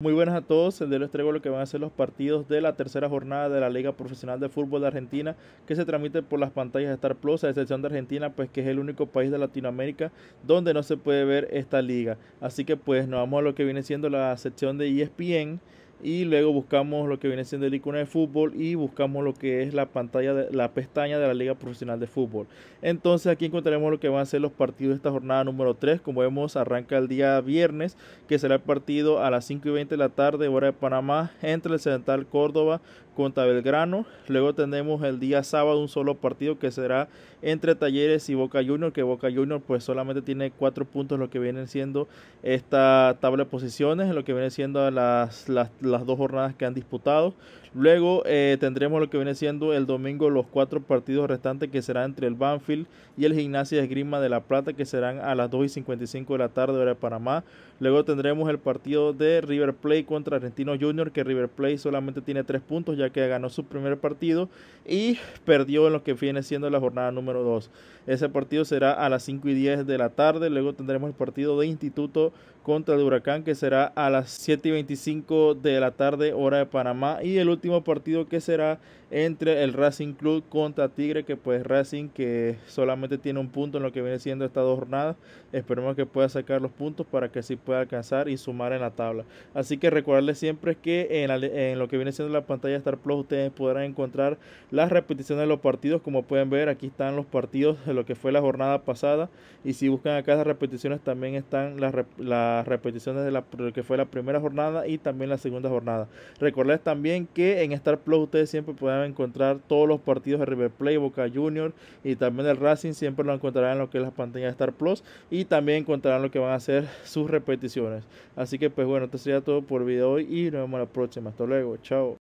Muy buenas a todos, el de les traigo lo que van a ser los partidos de la tercera jornada de la Liga Profesional de Fútbol de Argentina que se transmite por las pantallas de Star Plus, a excepción de Argentina, pues que es el único país de Latinoamérica donde no se puede ver esta liga. Así que pues nos vamos a lo que viene siendo la sección de ESPN y luego buscamos lo que viene siendo el icono de fútbol y buscamos lo que es la pantalla de, la pestaña de la liga profesional de fútbol entonces aquí encontraremos lo que van a ser los partidos de esta jornada número 3 como vemos arranca el día viernes que será el partido a las 5 y 20 de la tarde hora de Panamá entre el Central Córdoba contra Belgrano luego tenemos el día sábado un solo partido que será entre Talleres y Boca Junior que Boca Junior pues solamente tiene 4 puntos lo que viene siendo esta tabla de posiciones lo que viene siendo las, las las dos jornadas que han disputado. Luego eh, tendremos lo que viene siendo el domingo los cuatro partidos restantes que será entre el Banfield y el Gimnasia de Esgrima de La Plata que serán a las 2 y 55 de la tarde hora de Panamá. Luego tendremos el partido de River Plate contra Argentino Junior que River Plate solamente tiene tres puntos ya que ganó su primer partido y perdió en lo que viene siendo la jornada número 2. Ese partido será a las 5 y 10 de la tarde. Luego tendremos el partido de Instituto contra el Huracán que será a las 7 y 25 de la tarde, hora de Panamá. Y el último partido que será entre el Racing Club contra Tigre, que pues Racing que solamente tiene un punto en lo que viene siendo estas dos jornadas. Esperemos que pueda sacar los puntos para que así pueda alcanzar y sumar en la tabla. Así que recordarles siempre que en, lo que viene siendo la pantalla Star Plus ustedes podrán encontrar las repeticiones de los partidos. Como pueden ver, aquí están los partidos de lo que fue la jornada pasada. Y si buscan acá las repeticiones, también están las, repeticiones de la, lo que fue la primera jornada y también la segunda jornada. Recordarles también que en Star Plus ustedes siempre pueden encontrar todos los partidos de River Play, Boca Junior y también el Racing. Siempre lo encontrarán en lo que es la pantalla de Star Plus y también encontrarán lo que van a ser sus repeticiones. Así que pues bueno, esto sería todo por el video hoy y nos vemos la próxima. Hasta luego, chao.